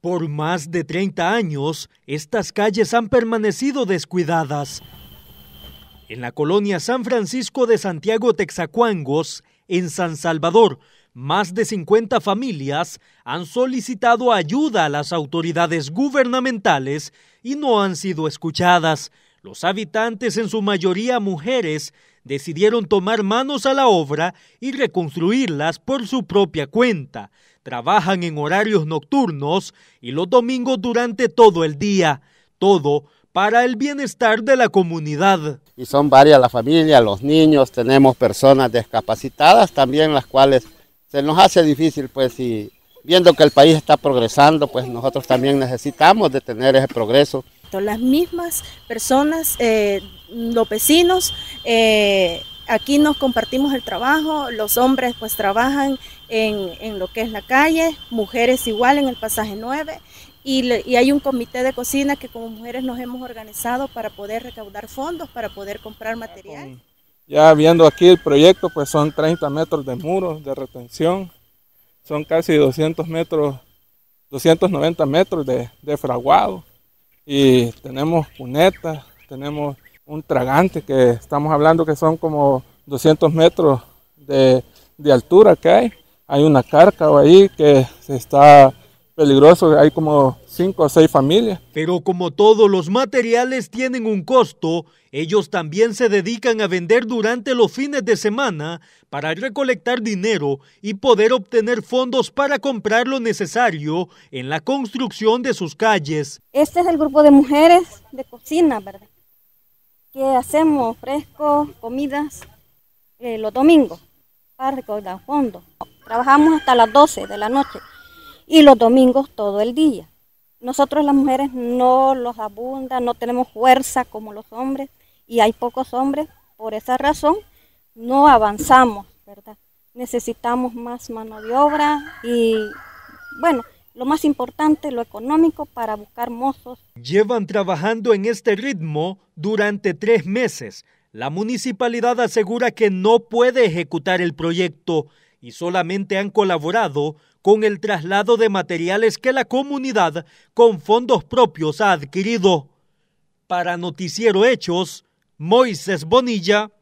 Por más de 30 años, estas calles han permanecido descuidadas. En la colonia San Francisco de Santiago Texacuangos, en San Salvador, más de 50 familias han solicitado ayuda a las autoridades gubernamentales y no han sido escuchadas los habitantes, en su mayoría mujeres, decidieron tomar manos a la obra y reconstruirlas por su propia cuenta. Trabajan en horarios nocturnos y los domingos durante todo el día, todo para el bienestar de la comunidad. Y son varias las familias, los niños, tenemos personas discapacitadas también, las cuales se nos hace difícil, pues, y viendo que el país está progresando, pues nosotros también necesitamos de tener ese progreso las mismas personas, eh, los vecinos, eh, aquí nos compartimos el trabajo, los hombres pues trabajan en, lo que es la calle, mujeres igual en el pasaje 9 y, hay un comité de cocina que como mujeres nos hemos organizado para poder recaudar fondos, para poder comprar material. Ya, viendo aquí el proyecto, pues son 30 metros de muros de retención, son casi 200 metros, 290 metros de fraguado y tenemos cunetas, tenemos un tragante que estamos hablando que son como 200 metros de, de altura que hay. Hay una carca ahí que se está peligroso, hay como cinco o seis familias. Pero como todos los materiales tienen un costo, ellos también se dedican a vender durante los fines de semana para recolectar dinero y poder obtener fondos para comprar lo necesario en la construcción de sus calles. Este es el grupo de mujeres de cocina, ¿verdad? Que hacemos fresco, comidas eh, los domingos para recolectar fondos. Trabajamos hasta las 12 de la noche y los domingos todo el día. Nosotros las mujeres no los abunda, no tenemos fuerza como los hombres y hay pocos hombres, por esa razón no avanzamos, ¿verdad? Necesitamos más mano de obra y bueno, lo más importante, lo económico para buscar mozos. Llevan trabajando en este ritmo durante tres meses. La municipalidad asegura que no puede ejecutar el proyecto y solamente han colaborado con el traslado de materiales que la comunidad con fondos propios ha adquirido. Para Noticiero Hechos, Moisés Bonilla.